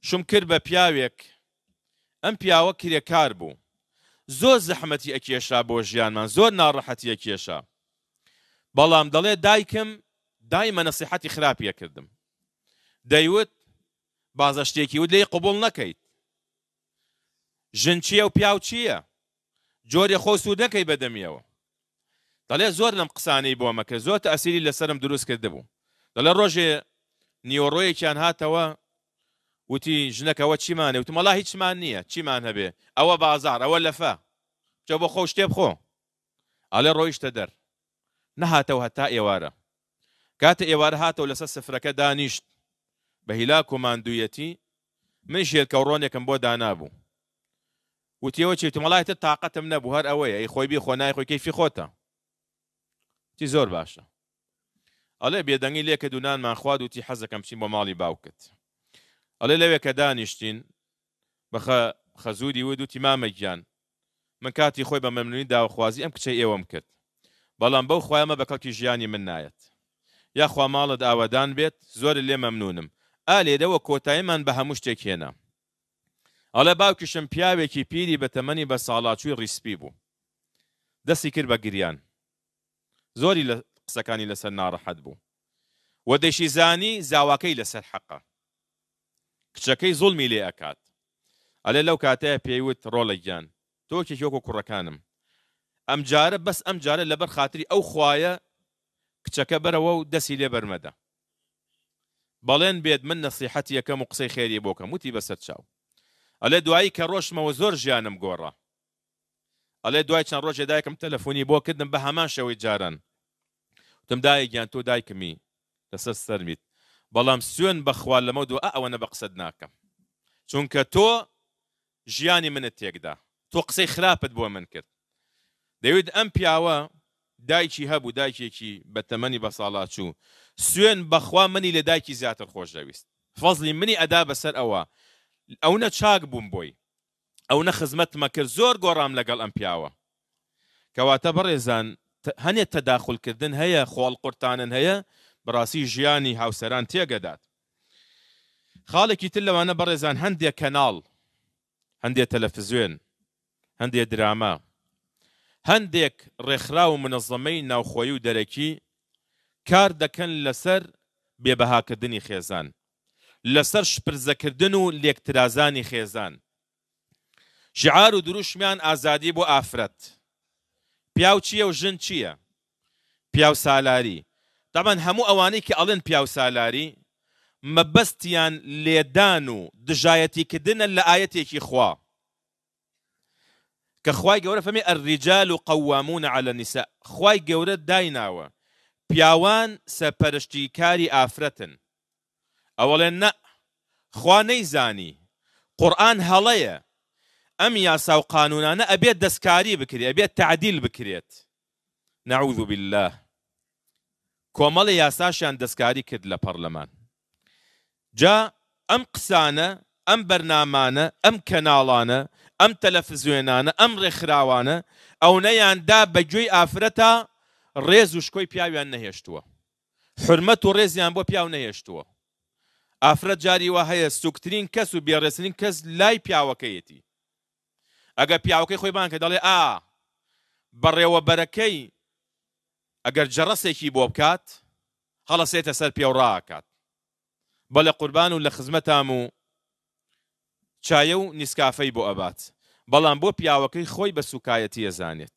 شم کرد بە پیاوێک ئەم پیاوە کرێکار بوو زۆر زەحمەتی ئەکێشا بۆ ژیانمان زۆر ناڕەحەتی ئەکێشا بەڵام دەڵێ دایکم دایمە نەسیحەتی خراپیە کردم دەیوت بازە شتێکی ود لی قوبول نەکەیت ژن چییە و پیاو چییە جۆری خۆ سوود نەکەی بەدەمیەوە دەڵێ زۆر لەم قسانەی بۆ مەکە زۆر ئەسیری لەسرم دروست کردبوو دەڵێ ڕۆژێ نیوەڕۆیەکیان هاتەوە وتی ژنەکەەوە چیمانێ وتم مەڵا هیچمان نییە چیمان هەبێ ئەوە بازار ئەوە لەفە جە بۆ خۆ شتێ بخۆ ئەلێ ڕۆیشتە دەر نەهاتەوە هەتا ئێوارە کاتە ئێوارە هاتەوە لەسەر سفرەکە دانیشت بە هیلا کۆماندویەتی من ژێر کەڕۆنێکم الله دانابوو الطاقه تم تمەڵایەتە تااقەتم نەبوو هەر ئەوەیە ئەی خۆی بی خۆنای خۆی کەیفی تي زور باشا علي ئەڵێ ليك دونان دوونانمان خواد وتي حزك امشي بمالي باوكت ئەڵێ لەوێ کە دانیشتین بە خەزوری ود و تیمامە گیان من کاتی خۆی بە مەمنونی داوخوازی ئەم کچەی ئێوەم کرد بەڵام بەو خوامە بە کەڵکی ژیانی من نایەت یاخوا ماڵت ئاوادان بێت زۆر لێ مەمنونم ئالێدەوە کۆتاییمان بە هەموو شتێک هێنا ئەڵە باوکیشم پیاوێکی پیری بە تەمەنی بە ساڵاچووی ڕیسپی بوو دەستی کرد بە گریان زۆری لە قسەکانی لەسەر ناڕەحەت بوو وەدەشی زانی زاواکەی لەسەر حەقە کچەکەی زۆڵمی لێ ئەکات ئەلێ لەو کاتەیە پێیوت ڕۆڵەگیان تۆکی یۆکۆ کوڕەکانم ئەم جارە بەس ئەم جارە لەبەر خااتری ئەو خوایە کچەکە بەرەوە و دەسی لێ بەرمەدە بەڵێن بێت من نەسیحەت یەکەم و قسەی خێری بۆکەم وتی بەسەر چاو ئەلێ دوایی کە ڕۆژمەوە زۆر ژیانم گۆڕە ئەلێ دوای چەند ڕۆژێ دایکم تەلەفۆنی بۆ کردم بە هەمان شەوەی جاران تم دایکیان تۆ دایکمی لەسەر سەرمیت بەڵام سوێن بەخوا لەمە دو ئەوەنە بە قسەد ناکەم چونکە تۆ ژیانی منت تێکدا تۆ قسەی خراپت بۆ من کرد دەوێت ئەم پیاوە دایکی هەبوو دایکێکی بە تەمەنی بە ساڵات چوو سوێن بەخوا منی لە دایکی زیاتر خۆش دەویست فەزلی منی ئەدا بەسەر ئەوە ئەو نە چاک بووم بۆی ئەو نە خزمەت مەکرد زۆر گۆڕام لەگەڵ ئەم پیاوە کەواتە بەڕێزان هەنێ تەداخلکردن هەیە خۆڵ قورتانن هەیە بەڕاستی ژیانی هاوسەران تێگەدات خاڵێکی تر لەوانە بەڕێزان هەندێک کەناڵ هەندێک تەلەفزیێن هەندێک دراما هەندێک ڕێکخرا و منەظەمەی ناوخۆی و دەرەکی کار دەکەن لەسەر بێبەهاکردنی خێزان لەسەر شپرزەکردن و لێکترازانی خێزان شعار و دروشمیان ئازادی بۆ ئافرەت پیاو چییە و ژن چییە؟ پیاو سالاری طبعا هەموو اواني کە ئەڵێن بياو سالاري سالاری مەبەستیان لێدان و دژایەتیکردنە لە كي خوا كخواي جورا فمي الرجال قوامون على النساء خواي جورا دايناوا بياوان سبرشتي كاري افرتن اولا نا خوا نيزاني قران هەڵەیە ام يا و قانونا ئەبێت دەستکاری بكري ئەبێت تعديل بكريت نعوذ بالله کۆمەڵی یاساشیان دەستکاری کرد لە پەرلەمان جا ئەم قسانە ئەم بەرنامانە ئەم کەناڵانە ئەم تەلەفزیێنانە ئەم ڕێکخراوانە ئەو نەیاندا بەگوێی ئافرەتە ڕێز و شکۆی پیاویان نەهێشتووە حرمەت و ڕێزیان بۆ پیاو نەهێشتووە ئافرەت جاریوە هەیە سوکتترین کەس و بێڕێسنین کەس لای پیاوەکەیەتی ئەگە پیاوەکەی خۆی بانکە دەڵێ ئا بەڕێوە بەرەکەی ئەگەر جەڕەسێکی بۆ بکات هەڵەسێتە سەر پێوڕاکات بە لە قوربان و لە خزمەتام و چایە و نیسکافەی بۆ ئەبات بەڵام بۆ پیاوەکەی خۆی بە سوکایەتی ئەزانێت.